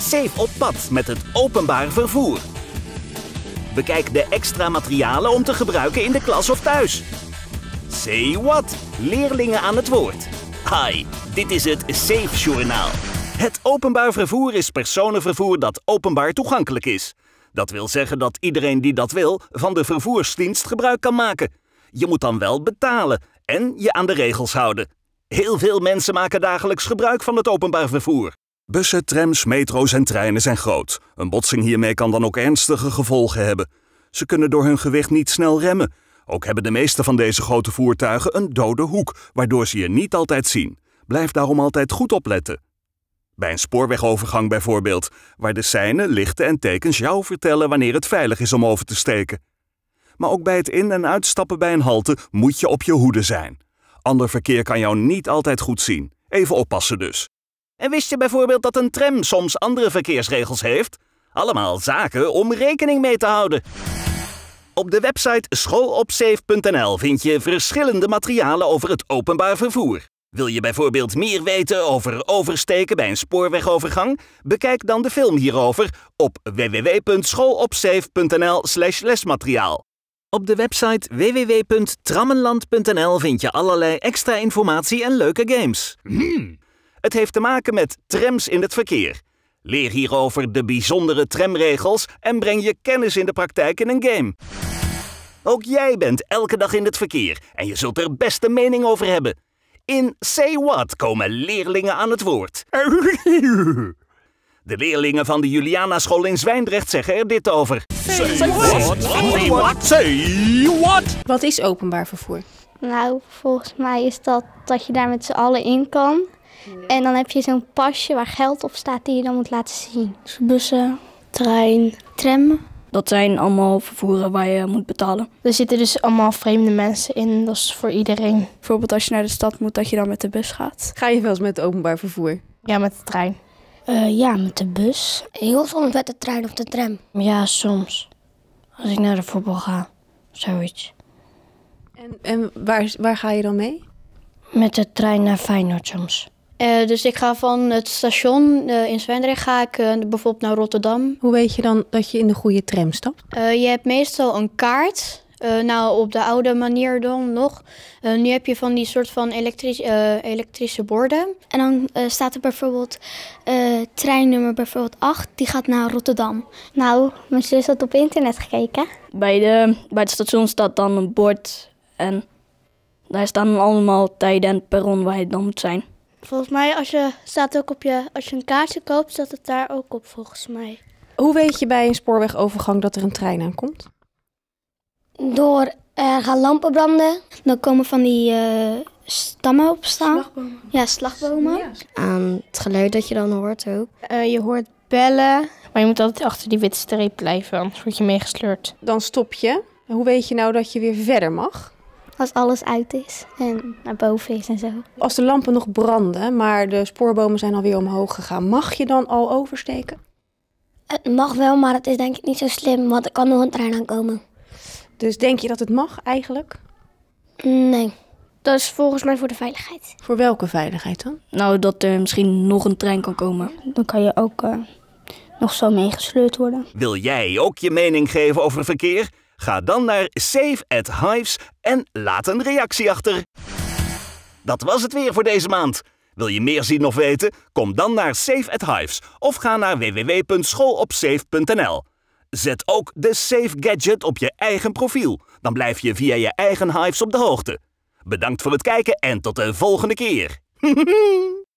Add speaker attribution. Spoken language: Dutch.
Speaker 1: Safe op pad met het openbaar vervoer. Bekijk de extra materialen om te gebruiken in de klas of thuis. Say what? Leerlingen aan het woord. Hi, dit is het Safe Journaal. Het openbaar vervoer is personenvervoer dat openbaar toegankelijk is. Dat wil zeggen dat iedereen die dat wil van de vervoersdienst gebruik kan maken. Je moet dan wel betalen en je aan de regels houden. Heel veel mensen maken dagelijks gebruik van het openbaar vervoer. Bussen, trams, metro's en treinen zijn groot. Een botsing hiermee kan dan ook ernstige gevolgen hebben. Ze kunnen door hun gewicht niet snel remmen. Ook hebben de meeste van deze grote voertuigen een dode hoek, waardoor ze je niet altijd zien. Blijf daarom altijd goed opletten. Bij een spoorwegovergang bijvoorbeeld, waar de seinen, lichten en tekens jou vertellen wanneer het veilig is om over te steken. Maar ook bij het in- en uitstappen bij een halte moet je op je hoede zijn. Ander verkeer kan jou niet altijd goed zien. Even oppassen dus. En wist je bijvoorbeeld dat een tram soms andere verkeersregels heeft? Allemaal zaken om rekening mee te houden. Op de website schoolopsafe.nl vind je verschillende materialen over het openbaar vervoer. Wil je bijvoorbeeld meer weten over oversteken bij een spoorwegovergang? Bekijk dan de film hierover op www.schoolopsafe.nl/lesmateriaal. Op de website www.trammenland.nl vind je allerlei extra informatie en leuke games. Hmm. Het heeft te maken met trams in het verkeer. Leer hierover de bijzondere tramregels en breng je kennis in de praktijk in een game. Ook jij bent elke dag in het verkeer en je zult er beste mening over hebben. In Say What komen leerlingen aan het woord. De leerlingen van de Juliana School in Zwijndrecht zeggen er dit over. what? Say what? Say what? Wat is openbaar vervoer? Nou, volgens mij is dat dat je daar met z'n allen in kan. En dan heb je zo'n pasje waar geld op staat die je dan moet laten zien. Dus bussen, trein, tram. Dat zijn allemaal vervoeren waar je moet betalen. Er zitten dus allemaal vreemde mensen in, dat is voor iedereen. Bijvoorbeeld als je naar de stad moet, dat je dan met de bus gaat. Ga je wel eens met het openbaar vervoer? Ja, met de trein. Uh, ja, met de bus. Heel soms met de trein of de tram. Ja, soms. Als ik naar de voetbal ga, zoiets. En, en waar, waar ga je dan mee? Met de trein naar Feyenoord soms. Eh, dus ik ga van het station eh, in Zwijndrecht ga ik eh, bijvoorbeeld naar Rotterdam. Hoe weet je dan dat je in de goede tram stapt? je hebt meestal een kaart. nou, op de oude manier dan nog. nu heb je van die soort van elektrische borden. En dan staat er bijvoorbeeld treinnummer bijvoorbeeld 8, die gaat naar Rotterdam. Nou, mijn zus had op internet gekeken. Bij, de, bij het station staat dan een bord en daar staan allemaal tijden en perron waar je dan moet zijn. Volgens mij als je, staat ook op je, als je een kaartje koopt, staat het daar ook op volgens mij. Hoe weet je bij een spoorwegovergang dat er een trein aankomt? Door er gaan lampen branden. Dan komen van die eh, stammen op staan. Slagbomen. Ja, slagbomen. Ja. Aan het geluid dat je dan hoort ook. Eh, je hoort bellen. Maar je moet altijd achter die witte streep blijven, anders word je meegesleurd. Dan stop je. Hoe weet je nou dat je weer verder mag? als alles uit is en naar boven is en zo. Als de lampen nog branden, maar de spoorbomen zijn alweer omhoog gegaan, mag je dan al oversteken? Het mag wel, maar het is denk ik niet zo slim, want er kan nog een trein aankomen. Dus denk je dat het mag eigenlijk? Nee. Dat is volgens mij voor de veiligheid. Voor welke veiligheid dan? Nou, dat er misschien nog een trein kan komen. Dan kan je ook eh, nog zo meegesleurd worden. Wil jij ook je mening geven over verkeer? Ga dan naar Save at Hives en laat een reactie achter. Dat was het weer voor deze maand. Wil je meer zien of weten? Kom dan naar save at Hives of ga naar www.schoolopsafe.nl. Zet ook de Safe Gadget op je eigen profiel. Dan blijf je via je eigen Hives op de hoogte. Bedankt voor het kijken en tot de volgende keer.